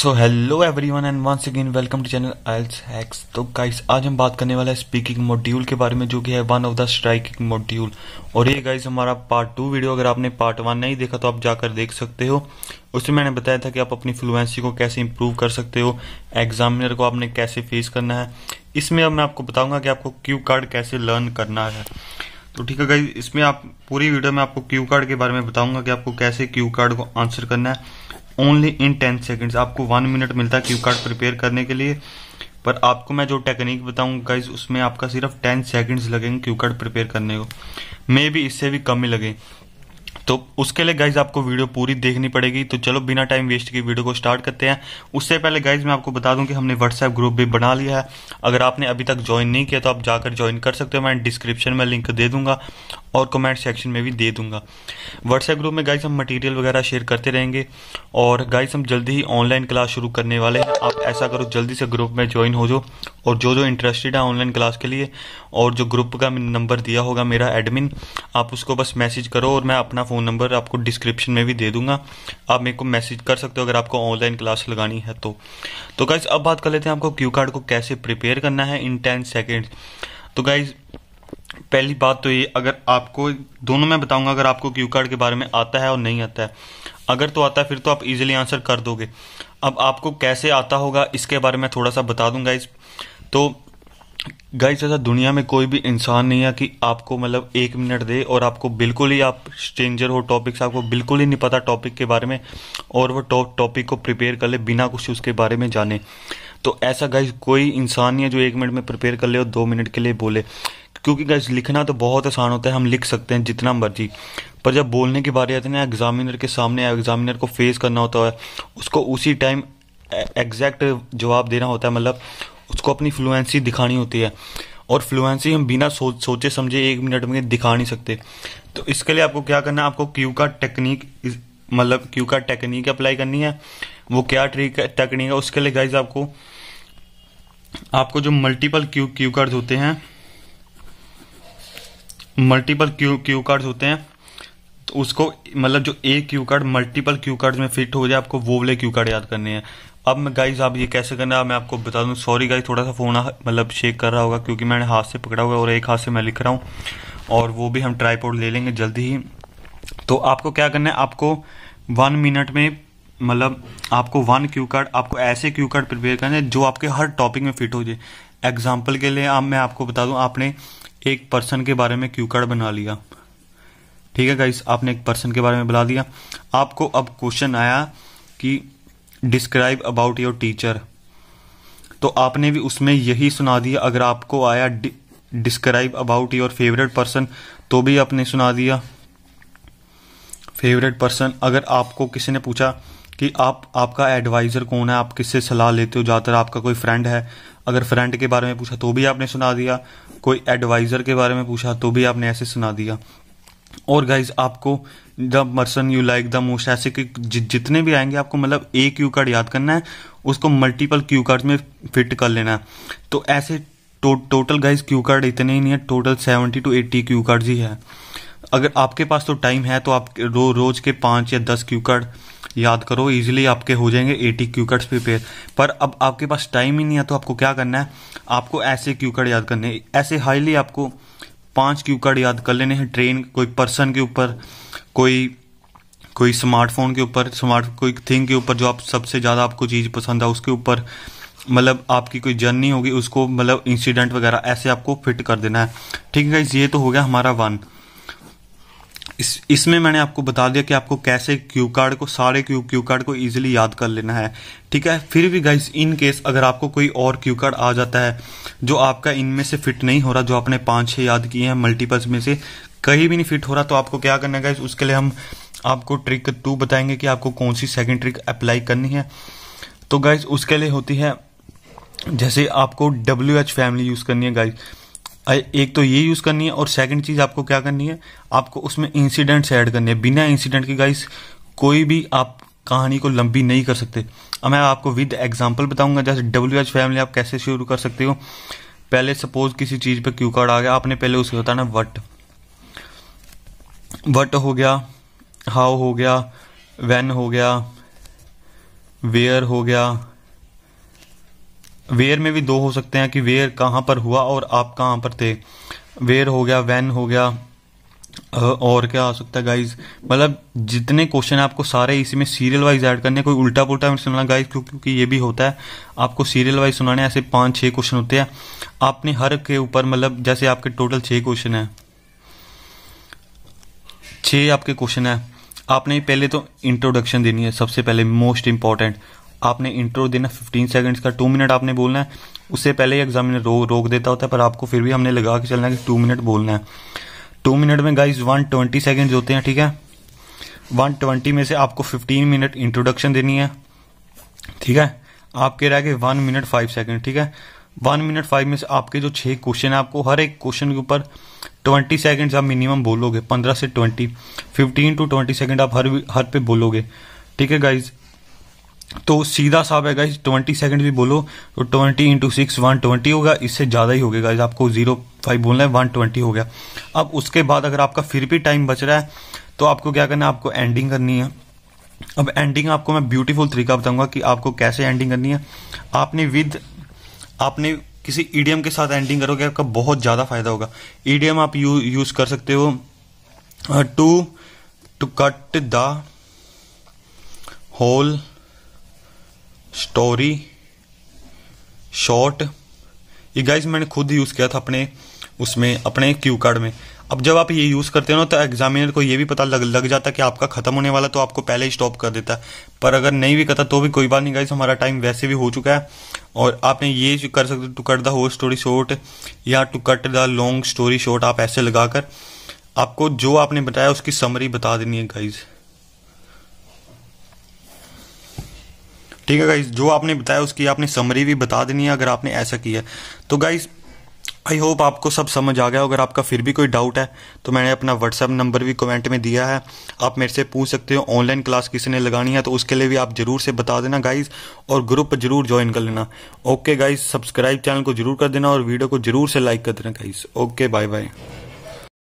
so hello one and once again welcome to channel IELTS hacks तो guys आज हम बात करने वाले हैं स्पीकिंग मॉड्यूल के बारे में जो कि है one of the striking module और ये गाइस हमारा पार्ट टू वीडियो अगर आपने पार्ट वन नहीं देखा तो आप जाकर देख सकते हो उसमें मैंने बताया था कि आप अपनी फ्लुएंसी को कैसे इम्प्रूव कर सकते हो एग्जामिनर को आपने कैसे फेस करना है इसमें अब मैं आपको बताऊंगा कि आपको क्यू कार्ड कैसे लर्न करना है तो ठीक है गाइज इसमें आप पूरी वीडियो में आपको क्यू कार्ड के बारे में बताऊंगा कि आपको कैसे क्यू कार्ड को आंसर करना है ओनली इन टेन सेकेंड्स आपको वन मिनट मिलता है क्यू कार्ड प्रिपेयर करने के लिए पर आपको मैं जो टेक्निक बताऊंगा गाइज उसमें आपका सिर्फ टेन सेकेंड्स लगेंगे क्यू कार्ड प्रिपेयर करने को मे भी इससे भी कम ही लगे तो उसके लिए गाइज आपको वीडियो पूरी देखनी पड़ेगी तो चलो बिना टाइम वेस्ट की वीडियो को स्टार्ट करते हैं उससे पहले गाइज मैं आपको बता दूं कि हमने व्हाट्सएप ग्रुप भी बना लिया है अगर आपने अभी तक ज्वाइन नहीं किया तो आप जाकर ज्वाइन कर सकते हो मैं डिस्क्रिप्शन में लिंक दे दूंगा और कमेंट सेक्शन में भी दे दूंगा व्हाट्सएप ग्रुप में गाइज हम मटेरियल वगैरह शेयर करते रहेंगे और गाइज हम जल्दी ही ऑनलाइन क्लास शुरू करने वाले हैं आप ऐसा करो जल्दी से ग्रुप में ज्वाइन हो जाओ और जो जो इंटरेस्टेड है ऑनलाइन क्लास के लिए और जो ग्रुप का नंबर दिया होगा मेरा एडमिन आप उसको बस मैसेज करो और मैं अपना अपना फ़ोन नंबर आपको डिस्क्रिप्शन में भी दे दूंगा आप मेरे को मैसेज कर सकते हो अगर आपको ऑनलाइन क्लास लगानी है तो तो गाइज अब बात कर लेते हैं आपको क्यू कार्ड को कैसे प्रिपेयर करना है इन टेन सेकेंड तो गाइज पहली बात तो ये अगर आपको दोनों मैं बताऊंगा अगर आपको क्यू कार्ड के बारे में आता है और नहीं आता है अगर तो आता है फिर तो आप इजीली आंसर कर दोगे अब आपको कैसे आता होगा इसके बारे में थोड़ा सा बता दूंगा इस तो गाइस ऐसा दुनिया में कोई भी इंसान नहीं है कि आपको मतलब एक मिनट दे और आपको बिल्कुल ही आप स्ट्रेंजर हो टॉपिक से आपको बिल्कुल ही नहीं पता टॉपिक के बारे में और वो टॉप टॉपिक को प्रिपेयर कर ले बिना कुछ उसके बारे में जाने तो ऐसा गाइस कोई इंसान नहीं है जो एक मिनट में प्रिपेयर कर ले और दो मिनट के लिए बोले क्योंकि गाइस लिखना तो बहुत आसान होता है हम लिख सकते हैं जितना मर्जी पर जब बोलने की बारी आती है ना एग्जामिनर के सामने एग्जामिनर को फेस करना होता है उसको उसी टाइम एग्जैक्ट जवाब देना होता है मतलब उसको अपनी फ्लुएंसी दिखानी होती है और फ्लुएंसी हम बिना सो, सोचे समझे एक मिनट में दिखा नहीं सकते तो इसके लिए आपको क्या करना है आपको क्यू का टेक्निक मतलब क्यू का टेक्निक अप्लाई करनी है वो क्या ट्रिक टेक्निक है उसके लिए गाइज आपको आपको जो मल्टीपल क्यू क्यू कार्ड होते हैं मल्टीपल क्यू क्यू कार्ड होते हैं तो उसको मतलब जो एक cue card multiple cue card में फिट हो जाए आपको वो वाले क्यू कार्ड याद करने हैं अब मैं गाइज आप ये कैसे करना है मैं आपको बता दूँ सॉरी गाइज थोड़ा सा फ़ोन मतलब शेक कर रहा होगा क्योंकि मैंने हाथ से पकड़ा हुआ और एक हाथ से मैं लिख रहा हूँ और वो भी हम ट्राईपोर्ट ले लेंगे जल्दी ही तो आपको क्या करना है आपको वन मिनट में मतलब आपको वन क्यू कार्ड आपको ऐसे क्यू कार्ड प्रिपेयर करने हैं जो आपके हर टॉपिक में फिट हो जाए एग्जाम्पल के लिए आप मैं आपको बता दूं आपने एक पर्सन के बारे में क्यू कार्ड बना लिया ठीक है गाइस आपने एक पर्सन के बारे में बना दिया आपको अब क्वेश्चन आया कि डिस्क्राइब अबाउट योर टीचर तो आपने भी उसमें यही सुना दिया अगर आपको आया describe about your favourite person तो भी आपने सुना दिया फेवरेट पर्सन अगर आपको किसी ने पूछा कि आप आपका एडवाइज़र कौन है आप किससे सलाह लेते हो ज़्यादातर आपका कोई फ्रेंड है अगर फ्रेंड के बारे में पूछा तो भी आपने सुना दिया कोई एडवाइज़र के बारे में पूछा तो भी आपने ऐसे सुना दिया और गाइज आपको the person you like the most ऐसे कि जि, जितने भी आएंगे आपको मतलब एक क्यू कार्ड याद करना है उसको मल्टीपल क्यू कार्ड में फिट कर लेना है तो ऐसे टो, टोटल गाइज क्यू कार्ड इतने ही नहीं है total seventy two eighty cue card ही है अगर आपके पास तो टाइम है तो आप रो रोज के पांच या दस क्यू कार्ड याद करो इजिली आपके हो जाएंगे एटी क्यू कार्ड्स प्रिपेयर पर अब आपके पास टाइम ही नहीं है तो आपको क्या करना है आपको ऐसे क्यू कार्ड याद करने ऐसे हाईली आपको पांच क्यू कार्ड याद कर लेने हैं ट्रेन कोई पर्सन के ऊपर कोई कोई स्मार्टफोन के ऊपर स्मार्ट कोई थिंग के ऊपर जो आप सबसे ज़्यादा आपको चीज़ पसंद है उसके ऊपर मतलब आपकी कोई जर्नी होगी उसको मतलब इंसिडेंट वगैरह ऐसे आपको फिट कर देना है ठीक है ये तो हो गया हमारा वन इस इसमें मैंने आपको बता दिया कि आपको कैसे क्यू कार्ड को सारे क्यू क्यू कार्ड को इजीली याद कर लेना है ठीक है फिर भी गाइस इन केस अगर आपको कोई और क्यू कार्ड आ जाता है जो आपका इनमें से फिट नहीं हो रहा जो आपने पांच छह याद किए हैं मल्टीपल्स में से कहीं भी नहीं फिट हो रहा तो आपको क्या करना है गाइज उसके लिए हम आपको ट्रिक टू बताएंगे कि आपको कौन सी सेकेंड ट्रिक अप्लाई करनी है तो गाइज उसके लिए होती है जैसे आपको डब्ल्यू एच फैमिली यूज करनी है गाइज एक तो ये यूज़ करनी है और सेकंड चीज़ आपको क्या करनी है आपको उसमें इंसिडेंट्स ऐड करने हैं बिना इंसिडेंट के गाइस कोई भी आप कहानी को लंबी नहीं कर सकते अब मैं आपको विद एग्जाम्पल बताऊंगा जैसे डब्ल्यू एच फैमिली आप कैसे शुरू कर सकते हो पहले सपोज किसी चीज़ पर क्यू कार्ड आ गया आपने पहले उसे बताना वट वट हो गया हाउ हो गया वेन हो गया वेयर हो गया वेयर में भी दो हो सकते हैं कि वेयर कहाँ पर हुआ और आप कहाँ पर थे वेयर हो गया वैन हो गया और क्या आ सकता है गाइज मतलब जितने क्वेश्चन है आपको सारे इसी में सीरियल वाइज ऐड करने कोई उल्टा पुल्टा सुनना गाइज क्योंकि ये भी होता है आपको सीरियल वाइज सुनाने ऐसे पांच छह क्वेश्चन होते हैं आपने हर के ऊपर मतलब जैसे आपके टोटल छह क्वेश्चन है छह आपके क्वेश्चन है आपने पहले तो इंट्रोडक्शन देनी है सबसे पहले मोस्ट इंपॉर्टेंट आपने इंट्रो देना 15 सेकंड्स का टू मिनट आपने बोलना है उससे पहले एग्जामिनर रो, रोक देता होता है पर आपको फिर भी हमने लगा के चलना है कि टू मिनट बोलना है टू मिनट में गाइज वन ट्वेंटी सेकेंड्स होते हैं ठीक है वन ट्वेंटी में से आपको फिफ्टीन मिनट इंट्रोडक्शन देनी है ठीक है आपके रह गए वन मिनट फाइव सेकेंड ठीक है वन मिनट फाइव में से आपके जो छह क्वेश्चन है आपको हर एक क्वेश्चन के ऊपर ट्वेंटी सेकेंड्स आप मिनिमम बोलोगे पंद्रह से twenty fifteen to twenty second आप हर हर पे बोलोगे ठीक है गाइज तो सीधा साफ है गाइज ट्वेंटी सेकंड भी बोलो तो twenty into six one twenty होगा इससे ज़्यादा ही हो गया गाइज आपको जीरो फाइव बोलना है वन ट्वेंटी हो गया अब उसके बाद अगर आपका फिर भी टाइम बच रहा है तो आपको क्या करना है आपको एंडिंग करनी है अब एंडिंग आपको मैं ब्यूटीफुल तरीका बताऊंगा कि आपको कैसे एंडिंग करनी है आपने विद आपने किसी ईडीएम के साथ एंडिंग करोगे आपका बहुत ज़्यादा फायदा होगा ईडीएम आप यू यूज़ कर सकते हो to to cut the whole story short ये गाइस मैंने खुद यूज़ किया था अपने उसमें अपने क्यू कार्ड में अब जब आप ये यूज़ करते हो ना तो एग्जामिनर को ये भी पता लग लग जाता है कि आपका ख़त्म होने वाला तो आपको पहले ही स्टॉप कर देता है पर अगर नहीं भी करता तो भी कोई बात नहीं गाइस हमारा टाइम वैसे भी हो चुका है और आपने ये कर सकते to cut the whole story short या to cut the long story short आप ऐसे लगाकर आपको जो आपने बताया उसकी समरी बता देनी है गाइज़ ठीक है गाइज जो आपने बताया उसकी आपने समरी भी बता देनी है अगर आपने ऐसा किया तो गाइज आई होप आपको सब समझ आ गया अगर आपका फिर भी कोई डाउट है तो मैंने अपना व्हाट्सएप नंबर भी कमेंट में दिया है आप मेरे से पूछ सकते हो ऑनलाइन क्लास किसी ने लगानी है तो उसके लिए भी आप ज़रूर से बता देना गाइस और ग्रुप जरूर ज्वाइन कर लेना ओके गाइस सब्सक्राइब चैनल को जरूर कर देना और वीडियो को जरूर से लाइक कर देना गाइज ओके बाय बाय